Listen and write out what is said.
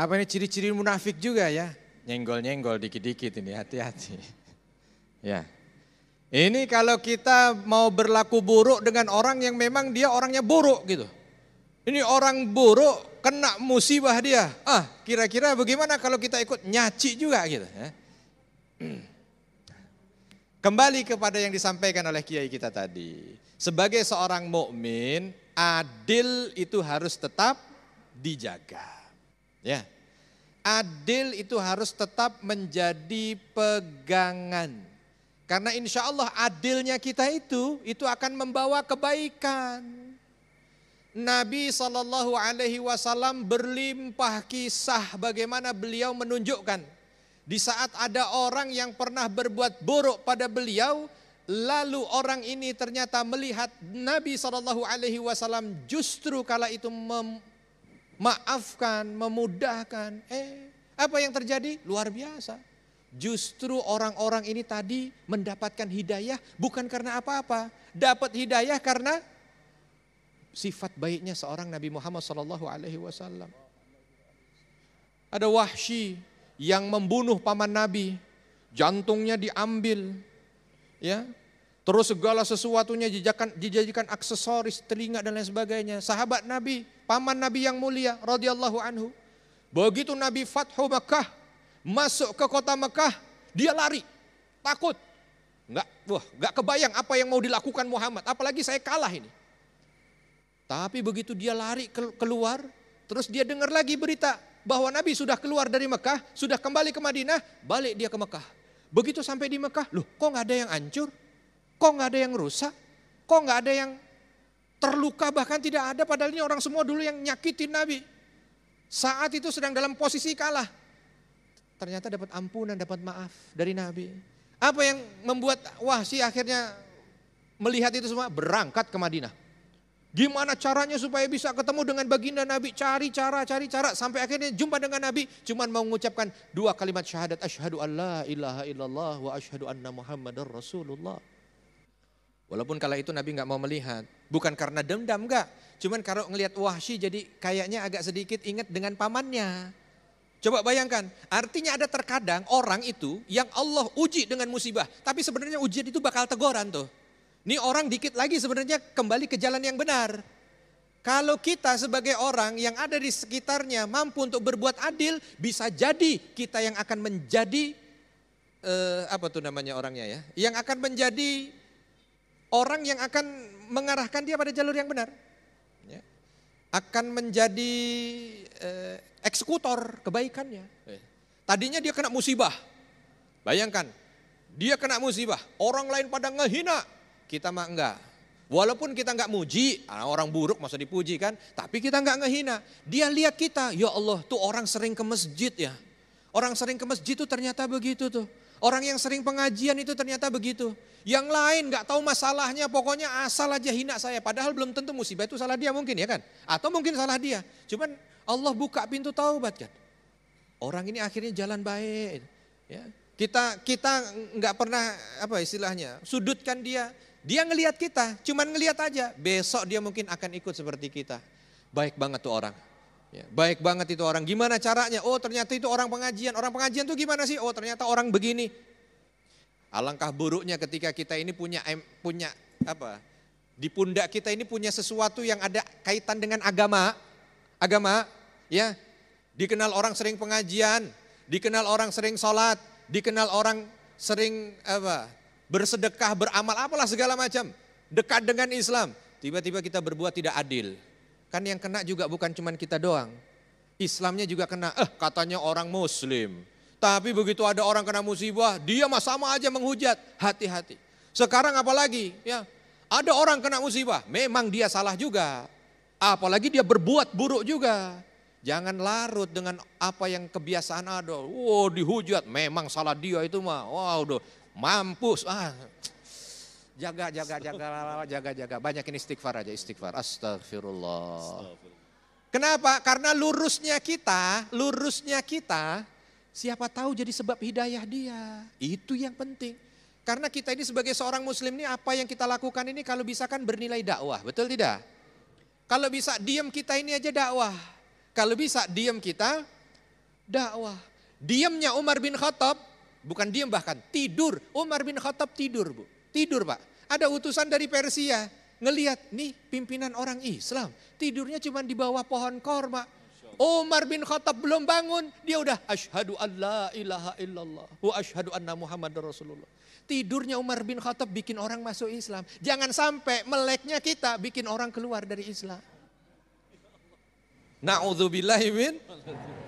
Apa ini ciri-ciri munafik juga ya? Nyenggol-nyenggol dikit-dikit ini, hati-hati. Ya. Ini kalau kita mau berlaku buruk dengan orang yang memang dia orangnya buruk gitu. Ini orang buruk kena musibah dia. Ah, kira-kira bagaimana kalau kita ikut nyaci juga gitu ya. Kembali kepada yang disampaikan oleh kiai kita tadi. Sebagai seorang mukmin, adil itu harus tetap dijaga. Ya. Adil itu harus tetap menjadi pegangan. Karena insya Allah adilnya kita itu, itu akan membawa kebaikan. Nabi Shallallahu Alaihi Wasallam berlimpah kisah bagaimana beliau menunjukkan di saat ada orang yang pernah berbuat buruk pada beliau, lalu orang ini ternyata melihat Nabi Shallallahu Alaihi Wasallam justru kala itu maafkan, memudahkan. Eh, apa yang terjadi? Luar biasa. Justru orang-orang ini tadi mendapatkan hidayah bukan karena apa-apa. Dapat hidayah karena sifat baiknya seorang Nabi Muhammad Shallallahu Alaihi Wasallam. Ada Wahsy yang membunuh paman Nabi, jantungnya diambil, ya Terus segala sesuatunya dijadikan, dijadikan aksesoris, telinga dan lain sebagainya. Sahabat Nabi, paman Nabi yang mulia, radhiyallahu anhu. Begitu Nabi Fathu Mekah, masuk ke kota Mekah, dia lari, takut. Enggak, wah, enggak kebayang apa yang mau dilakukan Muhammad, apalagi saya kalah ini. Tapi begitu dia lari keluar, terus dia dengar lagi berita bahwa Nabi sudah keluar dari Mekah, sudah kembali ke Madinah, balik dia ke Mekah. Begitu sampai di Mekah, loh kok nggak ada yang hancur? Kok nggak ada yang rusak? Kok nggak ada yang terluka bahkan tidak ada padahal ini orang semua dulu yang nyakitin Nabi. Saat itu sedang dalam posisi kalah. Ternyata dapat ampunan, dapat maaf dari Nabi. Apa yang membuat wah si akhirnya melihat itu semua? Berangkat ke Madinah. Gimana caranya supaya bisa ketemu dengan baginda Nabi? Cari cara, cari cara. Sampai akhirnya jumpa dengan Nabi. Cuman mau mengucapkan dua kalimat syahadat. Ashadu an la ilaha illallah wa ashadu anna muhammadar rasulullah. Walaupun kala itu Nabi nggak mau melihat, bukan karena dendam nggak, cuman kalau ngelihat wahsi jadi kayaknya agak sedikit ingat dengan pamannya. Coba bayangkan, artinya ada terkadang orang itu yang Allah uji dengan musibah, tapi sebenarnya ujian itu bakal teguran tuh. Ini orang dikit lagi sebenarnya kembali ke jalan yang benar. Kalau kita sebagai orang yang ada di sekitarnya mampu untuk berbuat adil, bisa jadi kita yang akan menjadi eh, apa tuh namanya orangnya ya, yang akan menjadi orang yang akan mengarahkan dia pada jalur yang benar. Ya. Akan menjadi eh, eksekutor kebaikannya. Eh. Tadinya dia kena musibah. Bayangkan, dia kena musibah. Orang lain pada ngehina, kita mah enggak. Walaupun kita enggak muji, ah, orang buruk masa dipuji kan, tapi kita enggak ngehina. Dia lihat kita, ya Allah, tuh orang sering ke masjid ya. Orang sering ke masjid tuh ternyata begitu tuh. Orang yang sering pengajian itu ternyata begitu. Yang lain gak tahu masalahnya, pokoknya asal aja hina saya. Padahal belum tentu musibah itu salah dia mungkin ya kan? Atau mungkin salah dia. Cuman Allah buka pintu taubat kan. Orang ini akhirnya jalan baik. Ya. Kita kita nggak pernah apa istilahnya sudutkan dia. Dia ngelihat kita, cuman ngelihat aja. Besok dia mungkin akan ikut seperti kita. Baik banget tuh orang. Ya, baik banget itu orang. Gimana caranya? Oh ternyata itu orang pengajian. Orang pengajian tuh gimana sih? Oh ternyata orang begini. Alangkah buruknya ketika kita ini punya punya apa? Di pundak kita ini punya sesuatu yang ada kaitan dengan agama. Agama, ya. Dikenal orang sering pengajian, dikenal orang sering sholat, dikenal orang sering apa? Bersedekah, beramal, apalah segala macam. Dekat dengan Islam. Tiba-tiba kita berbuat tidak adil Kan yang kena juga bukan cuma kita doang. Islamnya juga kena, eh katanya orang muslim. Tapi begitu ada orang kena musibah, dia mah sama aja menghujat. Hati-hati. Sekarang apalagi ya, ada orang kena musibah, memang dia salah juga. Apalagi dia berbuat buruk juga. Jangan larut dengan apa yang kebiasaan ada. Wow, dihujat, memang salah dia itu mah. Wow, udah mampus. Ah, Jaga, jaga, jaga, jaga, jaga. banyak Banyakin istighfar aja, istighfar. Astagfirullah. Kenapa? Karena lurusnya kita, lurusnya kita, siapa tahu jadi sebab hidayah dia. Itu yang penting. Karena kita ini sebagai seorang muslim ini apa yang kita lakukan ini kalau bisa kan bernilai dakwah, betul tidak? Kalau bisa diam kita ini aja dakwah. Kalau bisa diam kita dakwah. Diamnya Umar bin Khattab bukan diam bahkan tidur. Umar bin Khattab tidur, Bu. Tidur, Pak ada utusan dari Persia ngelihat nih pimpinan orang Islam tidurnya cuma di bawah pohon korma. Umar bin Khattab belum bangun, dia udah asyhadu alla ilaha illallah wa asyhadu anna Muhammad Rasulullah. Tidurnya Umar bin Khattab bikin orang masuk Islam. Jangan sampai meleknya kita bikin orang keluar dari Islam. Na'udzubillahi min